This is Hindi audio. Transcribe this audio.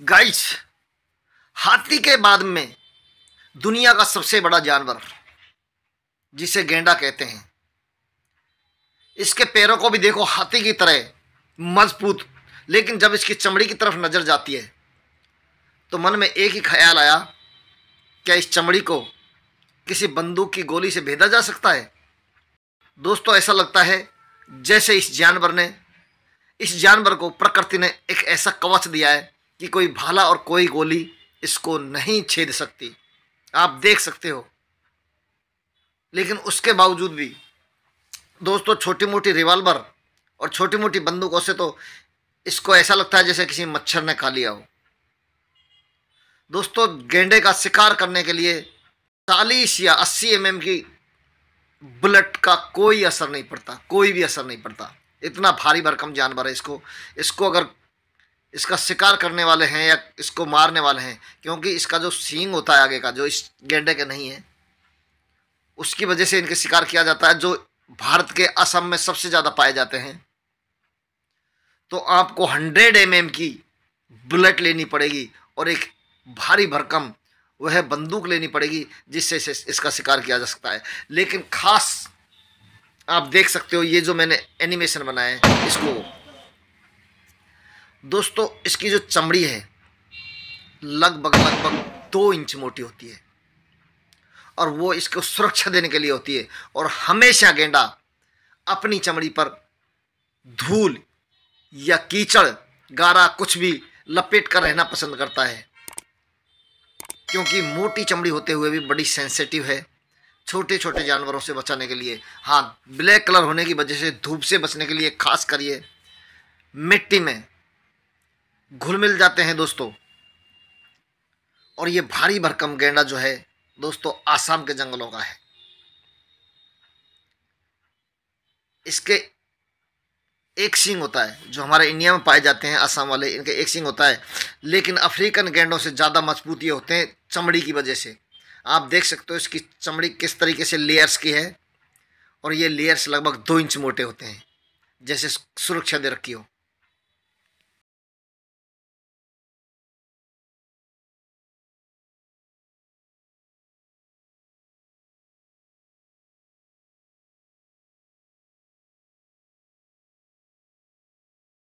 गाइस हाथी के बाद में दुनिया का सबसे बड़ा जानवर जिसे गेंडा कहते हैं इसके पैरों को भी देखो हाथी की तरह मजबूत लेकिन जब इसकी चमड़ी की तरफ नज़र जाती है तो मन में एक ही ख्याल आया क्या इस चमड़ी को किसी बंदूक की गोली से भेदा जा सकता है दोस्तों ऐसा लगता है जैसे इस जानवर ने इस जानवर को प्रकृति ने एक ऐसा कवच दिया है कि कोई भाला और कोई गोली इसको नहीं छेद सकती आप देख सकते हो लेकिन उसके बावजूद भी दोस्तों छोटी मोटी रिवाल्वर और छोटी मोटी बंदूकों से तो इसको ऐसा लगता है जैसे किसी मच्छर ने खा लिया हो दोस्तों गेंडे का शिकार करने के लिए चालीस या अस्सी एम mm की बुलेट का कोई असर नहीं पड़ता कोई भी असर नहीं पड़ता इतना भारी भरकम जानवर है इसको इसको अगर इसका शिकार करने वाले हैं या इसको मारने वाले हैं क्योंकि इसका जो सींग होता है आगे का जो इस गेंडे के नहीं है उसकी वजह से इनके शिकार किया जाता है जो भारत के असम में सबसे ज़्यादा पाए जाते हैं तो आपको हंड्रेड एम mm की बुलेट लेनी पड़ेगी और एक भारी भरकम वह बंदूक लेनी पड़ेगी जिससे इसका शिकार किया जा सकता है लेकिन खास आप देख सकते हो ये जो मैंने एनिमेशन बनाया है इसको दोस्तों इसकी जो चमड़ी है लगभग लगभग दो इंच मोटी होती है और वो इसको सुरक्षा देने के लिए होती है और हमेशा गेंडा अपनी चमड़ी पर धूल या कीचड़ गारा कुछ भी लपेट कर रहना पसंद करता है क्योंकि मोटी चमड़ी होते हुए भी बड़ी सेंसिटिव है छोटे छोटे जानवरों से बचाने के लिए हाँ ब्लैक कलर होने की वजह से धूप से बचने के लिए खास करिए मिट्टी में घुल मिल जाते हैं दोस्तों और ये भारी भरकम गेंडा जो है दोस्तों आसाम के जंगलों का है इसके एक सिंग होता है जो हमारे इंडिया में पाए जाते हैं आसाम वाले इनके एक सिंग होता है लेकिन अफ्रीकन गेंडों से ज़्यादा मजबूत ये होते हैं चमड़ी की वजह से आप देख सकते हो इसकी चमड़ी किस तरीके से लेयर्स की है और ये लेयर्स लगभग दो इंच मोटे होते हैं जैसे सुरक्षा दे रखी हो